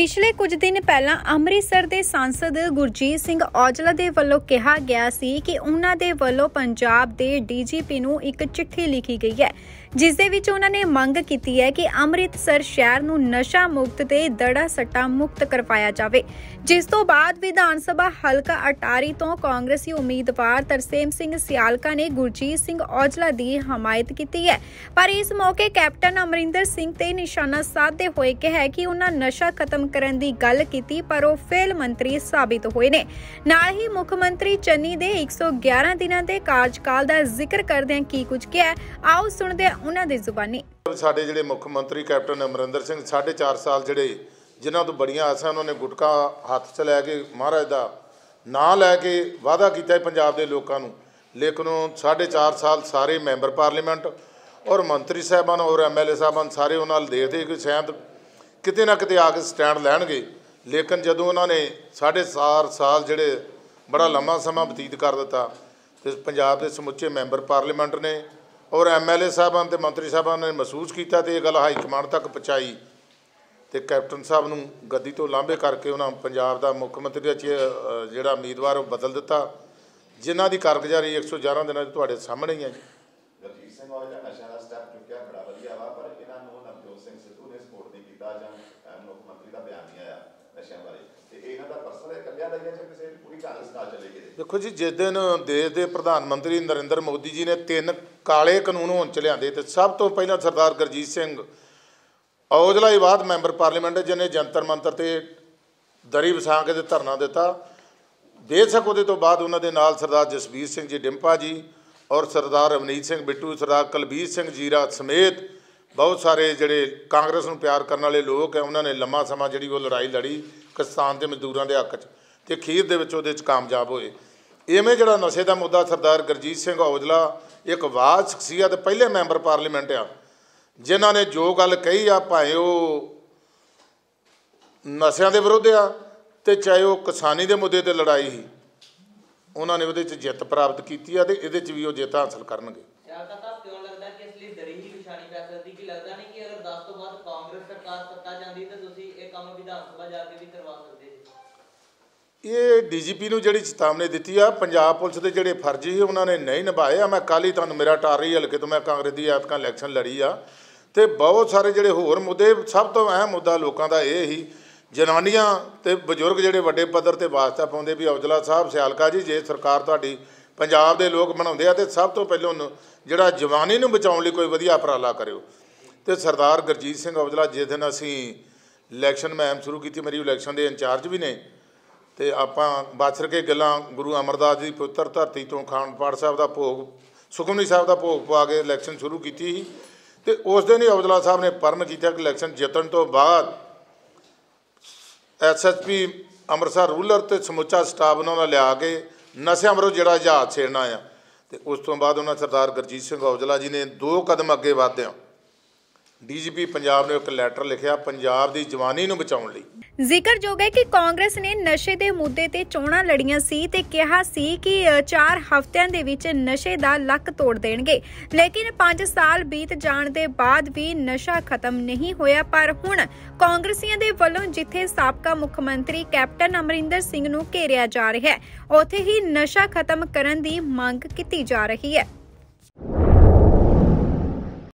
ਪਿਛਲੇ ਕੁਝ ਦਿਨ ਪਹਿਲਾਂ ਅੰਮ੍ਰਿਤਸਰ ਦੇ ਸੰਸਦ ਗੁਰਜੀਤ ਸਿੰਘ ਔਜਲਾ ਦੇ ਵੱਲੋਂ ਕਿਹਾ ਗਿਆ ਸੀ ਕਿ ਉਹਨਾਂ ਦੇ ਵੱਲੋਂ ਪੰਜਾਬ ਦੇ ਡੀਜੀਪੀ ਨੂੰ ਇੱਕ ਚਿੱਠੀ ਲਿਖੀ ਗਈ ਹੈ ਜਿਸ ਦੇ ਵਿੱਚ ਉਹਨਾਂ ਨੇ ਮੰਗ ਕੀਤੀ ਹੈ ਕਿ ਅੰਮ੍ਰਿਤਸਰ ਸ਼ਹਿਰ ਨੂੰ ਨਸ਼ਾ ਮੁਕਤ ਤੇ ਦੜਾ ਸੱਟਾ ਮੁਕਤ ਕਰਵਾਇਆ ਜਾਵੇ ਜਿਸ ਤੋਂ ਬਾਅਦ ਵਿਧਾਨ ਸਭਾ ਹਲਕਾ ਅਟਾਰੀ ਤੋਂ ਕਾਂਗਰਸੀ ਉਮੀਦਵਾਰ ਤਰਸੇਮ ਸਿੰਘ ਸਿਆਲਕਾ ਨੇ ਗੁਰਜੀਤ ਸਿੰਘ ਔਜਲਾ ਦੀ ਹਮਾਇਤ ਕੀਤੀ ਹੈ ਪਰ ਇਸ ਮੌਕੇ ਕੈਪਟਨ ਅਮਰਿੰਦਰ ਸਿੰਘ ਤੇ ਨਿਸ਼ਾਨਾ ਸਾਧਦੇ ਹੋਏ ਕਿਹਾ ਕਿ ਉਹਨਾਂ ਨਸ਼ਾ ਖਤਮ ਕਰਨ ਦੀ ਗੱਲ ਕੀਤੀ ਪਰ ਉਹ ਫੇਲ ਮੰਤਰੀ ਸਾਬਿਤ ਹੋਏ ਨੇ ਨਾਲ ਹੀ ਮੁੱਖ ਮੰਤਰੀ ਚੰਨੀ ਦੇ 111 ਦਿਨਾਂ ਦੇ ਕਾਰਜਕਾਲ ਦਾ ਜ਼ਿਕਰ ਕਰਦਿਆਂ ਕੀ ਕੁਝ ਕਿਹਾ ਆਓ ਸੁਣਦੇ ਹਾਂ ਉਹਨਾਂ ਦੀ ਜ਼ੁਬਾਨੀ ਸਾਡੇ ਜਿਹੜੇ ਮੁੱਖ ਮੰਤਰੀ ਕੈਪਟਨ ਅਮਰਿੰਦਰ ਸਿੰਘ 4.5 ਸਾਲ ਜਿਹੜੇ ਜਿਨ੍ਹਾਂ ਤੋਂ ਬੜੀਆਂ ਆਸਾਂ ਉਹਨਾਂ ਨੇ ਗੁਟਕਾ ਹੱਥ 'ਚ ਲੈ ਕੇ ਮਹਾਰਾਜ ਦਾ ਨਾਂ ਲੈ ਕੇ ਵਾਅਦਾ ਕੀਤਾ ਹੈ ਪੰਜਾਬ ਦੇ ਲੋਕਾਂ ਨੂੰ ਲੇਕਿਨ ਉਹ 4.5 ਸਾਲ ਸਾਰੇ ਮੈਂਬਰ ਪਾਰਲੀਮੈਂਟ ਔਰ ਮੰਤਰੀ ਸਾਹਿਬਾਨ ਔਰ ਐਮਐਲਏ ਸਾਹਿਬਾਨ ਸਾਰੇ ਉਹਨਾਂ ਨਾਲ ਦੇਖਦੇ ਕਿ ਸ਼ਾਇਦ ਕਿਤੇ ਨਾ ਕਿਤੇ ਆ ਕੇ ਸਟੈਂਡ ਲੈਣਗੇ ਲੇਕਿਨ ਜਦੋਂ ਉਹਨਾਂ ਨੇ 4.5 ਸਾਲ ਜਿਹੜੇ ਬੜਾ ਲੰਮਾ ਸਮਾਂ ਬਤੀਤ ਕਰ ਦਿੱਤਾ ਤੇ ਪੰਜਾਬ ਦੇ ਸਮੁੱਚੇ ਮੈਂਬਰ ਪਾਰਲੀਮੈਂਟ ਨੇ ਔਰ ਐਮਐਲਏ ਸਾਹਿਬਾਂ ਤੇ ਮੰਤਰੀ ਸਾਹਿਬਾਂ ਨੇ ਮਹਿਸੂਸ ਕੀਤਾ ਤੇ ਇਹ ਗੱਲ ਹਾਈ ਕਮਾਂਡ ਤੱਕ ਪਹੁੰਚਾਈ ਤੇ ਕੈਪਟਨ ਸਾਹਿਬ ਨੂੰ ਗੱਦੀ ਤੋਂ ਲਾਂਭੇ ਕਰਕੇ ਉਹਨਾਂ ਪੰਜਾਬ ਦਾ ਮੁੱਖ ਮੰਤਰੀ ਦਾ ਜਿਹੜਾ ਉਮੀਦਵਾਰ ਉਹ ਬਦਲ ਦਿੱਤਾ ਜਿਨ੍ਹਾਂ ਦੀ ਕਾਰਗੁਜ਼ਾਰੀ 111 ਦਿਨਾਂ ਦੀ ਤੁਹਾਡੇ ਸਾਹਮਣੇ ਹੀ ਹੈ ਜੀ ਸਿੰਘ ਦਾ ਨਸ਼ਾ ਦਾ ਸਟੈਪ ਚੁੱਕਿਆ ਬੜਾ ਵਧੀਆ ਵਾ ਪਰ ਇਹਨਾਂ ਨੂੰ ਨਵਜੋਤ ਸਿੰਘ ਕੀਤਾ ਜਾਂ ਮੁੱਖ ਮੰਤਰੀ ਦਾ ਬਿਆਨ ਨਹੀਂ ਆਇਆ ਨਸ਼ਿਆਂ ਬਾਰੇ ਤੇ ਇਹਨਾਂ ਦਾ ਪਰਸਨਲ ਹੈ ਦਾ ਹੀ ਹੈ ਕਿਸੇ ਪੂਰੀ ਕਾਂਗਰਸ ਨਾਲ ਚਲੇ ਗਏ ਦੇਖੋ ਜੀ ਜਿਸ ਦਿਨ ਦੇਸ਼ ਦੇ ਪ੍ਰਧਾਨ ਮੰਤਰੀ ਨਰਿੰਦਰ ਮੋਦੀ ਜੀ ਨੇ ਤਿੰਨ ਕਾਲੇ ਕਾਨੂੰਨ ਹੋਣ ਚ ਲਿਆਂਦੇ ਤੇ ਸਭ ਤੋਂ ਪਹਿਲਾਂ ਸਰਦਾਰ ਗਰਜੀਤ ਸਿੰਘ ਔਜਲਾ ਹੀ ਬਾਅਦ ਮੈਂਬਰ ਪਾਰਲੀਮੈਂਟ ਜਿਹਨੇ ਜੰਤਰ ਮੰਤਰ ਤੇ ਦਰੀ ਵਸਾ ਕੇ ਤੇ ਧਰਨਾ ਦਿੱਤਾ ਬੇਸ਼ੱਕ ਉਹਦੇ ਤੋਂ ਬਾਅਦ ਉਹਨਾਂ ਦੇ ਨਾਲ ਸਰਦਾਰ ਜਸਬੀਰ ਸਿੰਘ ਜੀ ਡਿੰਪਾ ਜੀ ਔਰ ਸਰਦਾਰ ਅਵਨੀਤ ਸਿੰਘ ਬਿੱਟੂ ਸਰਦਾਰ ਕਲਬੀਰ ਸਿੰਘ ਜੀਰਾ ਸਮੇਤ ਬਹੁਤ ਸਾਰੇ ਜਿਹੜੇ ਕਾਂਗਰਸ ਨੂੰ ਪਿਆਰ ਕਰਨ ਵਾਲੇ ਲੋਕ ਹੈ ਉਹਨਾਂ ਨੇ ਲੰਮਾ ਸਮਾਂ ਜਿਹੜੀ ਉਹ ਲੜਾਈ ਲੜੀ ਕਿਸਾਨ ਤੇ ਮਜ਼ਦੂਰਾਂ ਦੇ ਹੱਕ 'ਚ ਤੇ ਅਖੀਰ ਦੇ ਵਿੱਚ ਉਹਦੇ 'ਚ ਕਾਮਯਾਬ ਹੋਏ ਇਵੇਂ ਜਿਹੜਾ ਨਸ਼ੇ ਦਾ ਮੁੱਦਾ ਸਰਦਾਰ ਗਰਜੀਤ ਸਿੰਘ ਔਜਲਾ ਇੱਕ ਵਾਜ ਸ਼ਖਸੀਅਤ ਪਹਿਲੇ ਮੈਂਬਰ ਪਾਰਲੀਮੈਂਟ ਆ ਜਿਨ੍ਹਾਂ ਨੇ ਜੋ ਗੱਲ ਕਹੀ ਆ ਭਾਏ ਉਹ ਨਸ਼ਿਆਂ ਦੇ ਵਿਰੁੱਧ ਆ ਤੇ ਚਾਹੇ ਉਹ ਕਿਸਾਨੀ ਦੇ ਮੁੱਦੇ ਤੇ ਲੜਾਈ ਹੀ ਉਹਨਾਂ ਨੇ ਉਹਦੇ 'ਚ ਜਿੱਤ ਪ੍ਰਾਪਤ ਕੀਤੀ ਆ ਤੇ ਇਹਦੇ 'ਚ ਵੀ ਉਹ ਜਿੱਤ ਹਾਸਲ ਕਰਨਗੇ ਕੀ ਲੱਗਦਾ ਨਹੀਂ ਕਿ ਅਗਰ 10 ਤੋਂ ਬਾਅਦ ਕਾਂਗਰਸ ਸਰਕਾਰ ਸੱਤਾ ਜਾਂਦੀ ਤਾਂ ਤੁਸੀਂ ਇਹ ਕੰਮ ਵਿਧਾਨ ਸਭਾ ਜਾ ਕੇ ਵੀ ਕਰਵਾ ਸਕਦੇ ਇਹ ਡੀਜੀਪੀ ਨੂੰ ਜਿਹੜੀ ਚੇਤਾਵਨੀ ਦਿੱਤੀ ਆ ਪੰਜਾਬ ਪੁਲਿਸ ਦੇ ਜਿਹੜੇ ਫਰਜ਼ੀ ਸੀ ਉਹਨਾਂ ਨੇ ਨਹੀਂ ਨਿਭਾਏ ਆ ਮੈਂ ਕੱਲ ਹੀ ਤੁਹਾਨੂੰ ਮੇਰਾ ਟਾਰੀ ਹਲਕੇ ਤੋਂ ਮੈਂ ਕਾਂਗਰਸ ਦੀ ਕਾਂ ਇਲੈਕਸ਼ਨ ਲੜੀ ਆ ਤੇ ਬਹੁਤ ਸਾਰੇ ਜਿਹੜੇ ਹੋਰ ਮੁੱਦੇ ਸਭ ਤੋਂ ਅਹਿਮ ਮੁੱਦਾ ਲੋਕਾਂ ਦਾ ਇਹ ਹੀ ਜਨਾਨੀਆਂ ਤੇ ਬਜ਼ੁਰਗ ਜਿਹੜੇ ਵੱਡੇ ਪੱਧਰ ਤੇ ਵਾਸਤਾ ਪਾਉਂਦੇ ਵੀ ਔਜਲਾ ਸਾਹਿਬ ਸਿਆਲਕਾ ਜੀ ਜੇ ਸਰਕਾਰ ਤੁਹਾਡੀ ਪੰਜਾਬ ਦੇ ਲੋਕ ਬਣਾਉਂਦੇ ਆ ਤੇ ਸਭ ਤੋਂ ਪਹਿਲਾਂ ਜਿਹੜਾ ਜਵਾਨੀ ਨੂੰ ਬਚਾਉਣ ਲਈ ਕੋਈ ਵਧੀਆ ਉਪਰਾਲਾ ਕਰਿਓ ਤੇ ਸਰਦਾਰ ਗਰਜੀਤ ਸਿੰਘ ਔਜਲਾ ਜਿਸ ਦਿਨ ਅਸੀਂ ਇਲੈਕਸ਼ਨ ਮੈਮ ਸ਼ੁਰੂ ਕੀਤੀ ਮੇਰੀ ਇਲੈਕਸ਼ਨ ਦੇ ਇੰਚਾਰਜ ਵੀ ਨੇ ਤੇ ਆਪਾਂ ਬਾਛਰ ਕੇ ਗੱਲਾਂ ਗੁਰੂ ਅਮਰਦਾਸ ਜੀ ਪੁੱਤਰ ਧਰਤੀ ਤੋਂ ਖਾਨ ਸਾਹਿਬ ਦਾ ਭੋਗ ਸੁਖਮਨੀ ਸਾਹਿਬ ਦਾ ਭੋਗ ਪਵਾ ਕੇ ਇਲੈਕਸ਼ਨ ਸ਼ੁਰੂ ਕੀਤੀ ਤੇ ਉਸ ਦਿਨ ਹੀ ਔਜਲਾ ਸਾਹਿਬ ਨੇ ਪਰਮ ਕੀਤਾ ਕਿ ਇਲੈਕਸ਼ਨ ਜਿੱਤਣ ਤੋਂ ਬਾਅਦ ਐਸਐਸਪੀ ਅੰਮ੍ਰਿਤਸਰ ਰੂਲਰ ਤੇ ਸਮੁੱਚਾ ਸਟਾਫ ਉਹਨਾਂ ਲਿਆ ਕੇ ਨਸ਼ਿਆਂ ਵਿਰੁੱਧ ਜਿਹੜਾ ਜਹਾਜ਼ ਛੇੜਨਾ ਆ ਤੇ ਉਸ ਤੋਂ ਬਾਅਦ ਉਹਨਾਂ ਸਰਦਾਰ ਗਰਜੀਤ ਸਿੰਘ ਔਜਲਾ ਜੀ ਨੇ ਦੋ ਕਦਮ ਅੱਗੇ ਵਧਦਿਆਂ ਡੀਜੀਪੀ ਪੰਜਾਬ ਨੇ ਇੱਕ ਲੈਟਰ ਲਿਖਿਆ ਪੰਜਾਬ ਦੀ ਜਵਾਨੀ ਨੂੰ ਬਚਾਉਣ ਲਈ ਜ਼ਿਕਰਯੋਗ ਹੈ ਕਿ ਕਾਂਗਰਸ ਨੇ ਨਸ਼ੇ ਦੇ ਮੁੱਦੇ ਤੇ ਚੋਣਾਂ ਲੜੀਆਂ ਸੀ ਤੇ ਕਿਹਾ ਸੀ ਕਿ 4 ਹਫ਼ਤਿਆਂ ਦੇ ਵਿੱਚ ਨਸ਼ੇ ਦਾ ਲੱਕ ਤੋੜ ਦੇਣਗੇ ਲੇਕਿਨ 5 ਸਾਲ ਬੀਤ ਜਾਣ ਦੇ ਬਾਅਦ ਵੀ ਨਸ਼ਾ ਖਤਮ ਨਹੀਂ ਹੋਇਆ ਪਰ ਹੁਣ ਕਾਂਗਰਸੀਆਂ ਦੇ ਵੱਲੋਂ ਜਿੱਥੇ ਸਾਬਕਾ ਮੁੱਖ ਮੰਤਰੀ ਕੈਪਟਨ ਅਮਰਿੰਦਰ ਸਿੰਘ ਨੂੰ ਘੇਰਿਆ ਜਾ ਰਿਹਾ ਹੈ ਉੱਥੇ ਹੀ ਨਸ਼ਾ ਖਤਮ ਕਰਨ ਦੀ ਮੰਗ ਕੀਤੀ ਜਾ ਰਹੀ ਹੈ